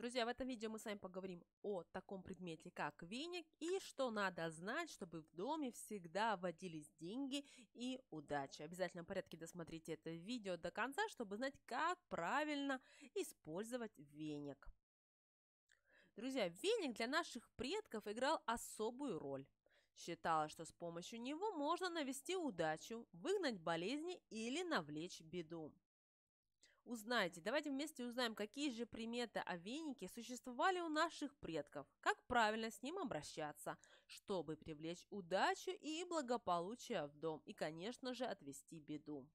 Друзья, в этом видео мы с вами поговорим о таком предмете, как веник, и что надо знать, чтобы в доме всегда водились деньги и удача. Обязательно В порядке досмотрите это видео до конца, чтобы знать, как правильно использовать веник. Друзья, веник для наших предков играл особую роль. Считалось, что с помощью него можно навести удачу, выгнать болезни или навлечь беду. Узнайте, давайте вместе узнаем, какие же приметы о венике существовали у наших предков, как правильно с ним обращаться, чтобы привлечь удачу и благополучие в дом и, конечно же, отвести беду.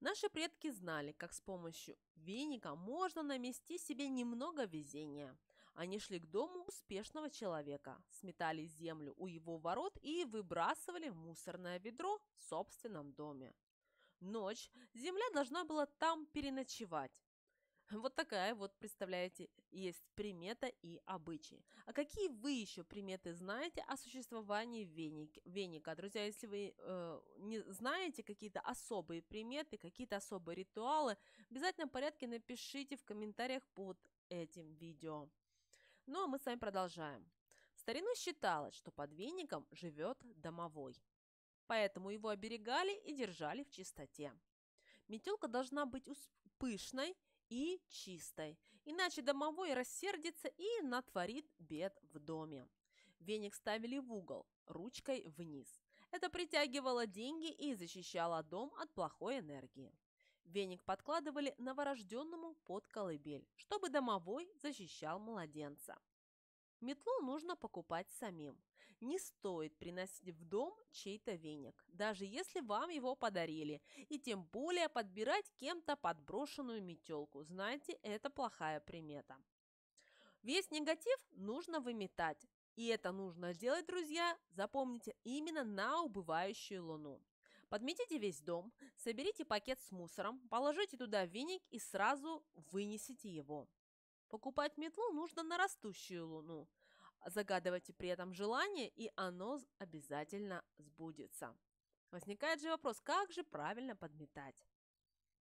Наши предки знали, как с помощью веника можно намести себе немного везения. Они шли к дому успешного человека, сметали землю у его ворот и выбрасывали мусорное ведро в собственном доме ночь, земля должна была там переночевать. Вот такая вот, представляете, есть примета и обычаи. А какие вы еще приметы знаете о существовании веник, веника? Друзья, если вы э, не знаете какие-то особые приметы, какие-то особые ритуалы, обязательно в порядке напишите в комментариях под этим видео. Ну а мы с вами продолжаем. В старину считалось, что под веником живет домовой поэтому его оберегали и держали в чистоте. Метелка должна быть пышной и чистой, иначе домовой рассердится и натворит бед в доме. Веник ставили в угол, ручкой вниз. Это притягивало деньги и защищало дом от плохой энергии. Веник подкладывали новорожденному под колыбель, чтобы домовой защищал младенца. Метлу нужно покупать самим. Не стоит приносить в дом чей-то веник, даже если вам его подарили, и тем более подбирать кем-то подброшенную метелку. Знаете, это плохая примета. Весь негатив нужно выметать. И это нужно сделать, друзья, запомните, именно на убывающую луну. Подметите весь дом, соберите пакет с мусором, положите туда веник и сразу вынесите его. Покупать метлу нужно на растущую луну. А Загадывайте при этом желание, и оно обязательно сбудется. Возникает же вопрос, как же правильно подметать?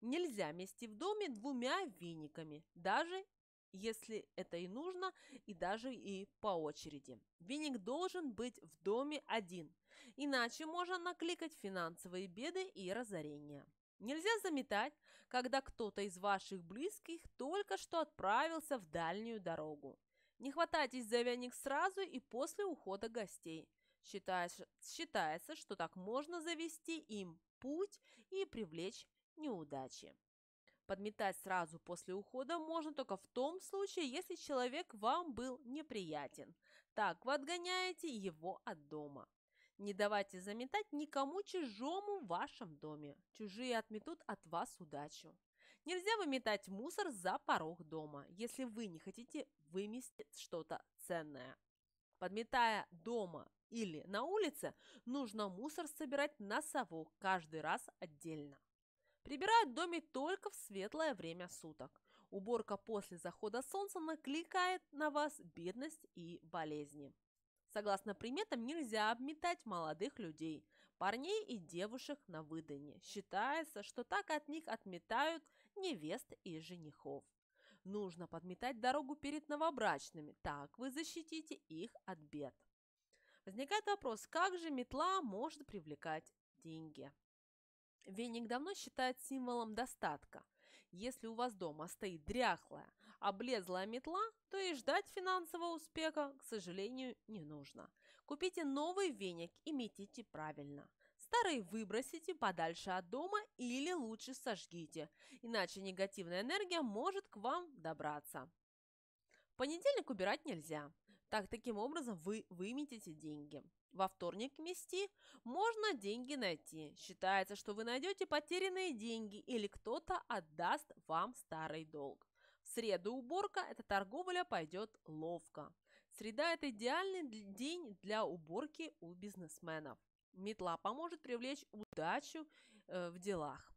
Нельзя мести в доме двумя вениками, даже если это и нужно, и даже и по очереди. Веник должен быть в доме один, иначе можно накликать финансовые беды и разорения. Нельзя заметать, когда кто-то из ваших близких только что отправился в дальнюю дорогу. Не хватайтесь за веник сразу и после ухода гостей. Считается, считается, что так можно завести им путь и привлечь неудачи. Подметать сразу после ухода можно только в том случае, если человек вам был неприятен. Так вы отгоняете его от дома. Не давайте заметать никому чужому в вашем доме. Чужие отметут от вас удачу. Нельзя выметать мусор за порог дома, если вы не хотите выместить что-то ценное. Подметая дома или на улице, нужно мусор собирать на каждый раз отдельно. Прибирают в доме только в светлое время суток. Уборка после захода солнца накликает на вас бедность и болезни. Согласно приметам, нельзя обметать молодых людей, парней и девушек на выдане. Считается, что так от них отметают невест и женихов. Нужно подметать дорогу перед новобрачными, так вы защитите их от бед. Возникает вопрос, как же метла может привлекать деньги? Веник давно считают символом достатка. Если у вас дома стоит дряхлая, облезлая метла, то и ждать финансового успеха, к сожалению, не нужно. Купите новый веник и метите правильно. Старый выбросите подальше от дома или лучше сожгите, иначе негативная энергия может к вам добраться. В понедельник убирать нельзя. Так, таким образом вы выметите деньги. Во вторник мести можно деньги найти. Считается, что вы найдете потерянные деньги или кто-то отдаст вам старый долг. Среда уборка, эта торговля пойдет ловко. Среда – это идеальный день для уборки у бизнесменов. Метла поможет привлечь удачу э, в делах.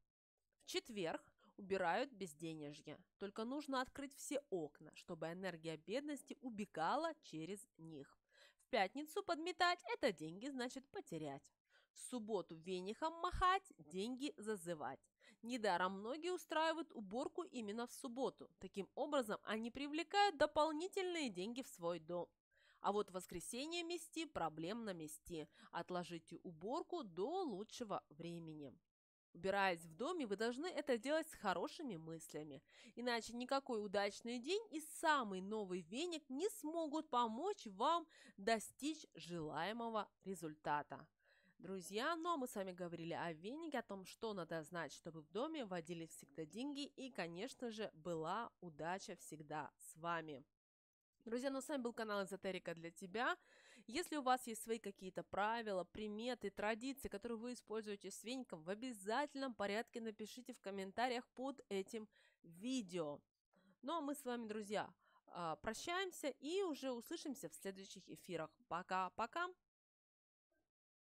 В четверг убирают безденежье. Только нужно открыть все окна, чтобы энергия бедности убегала через них. В пятницу подметать – это деньги, значит потерять субботу венихом махать, деньги зазывать. Недаром многие устраивают уборку именно в субботу. Таким образом, они привлекают дополнительные деньги в свой дом. А вот воскресенье мести проблем на месте. Отложите уборку до лучшего времени. Убираясь в доме, вы должны это делать с хорошими мыслями. Иначе никакой удачный день и самый новый веник не смогут помочь вам достичь желаемого результата. Друзья, но ну, а мы с вами говорили о венике, о том, что надо знать, чтобы в доме водили всегда деньги и, конечно же, была удача всегда с вами. Друзья, ну с вами был канал Эзотерика для тебя. Если у вас есть свои какие-то правила, приметы, традиции, которые вы используете с веником, в обязательном порядке напишите в комментариях под этим видео. Ну а мы с вами, друзья, а, прощаемся и уже услышимся в следующих эфирах. Пока-пока!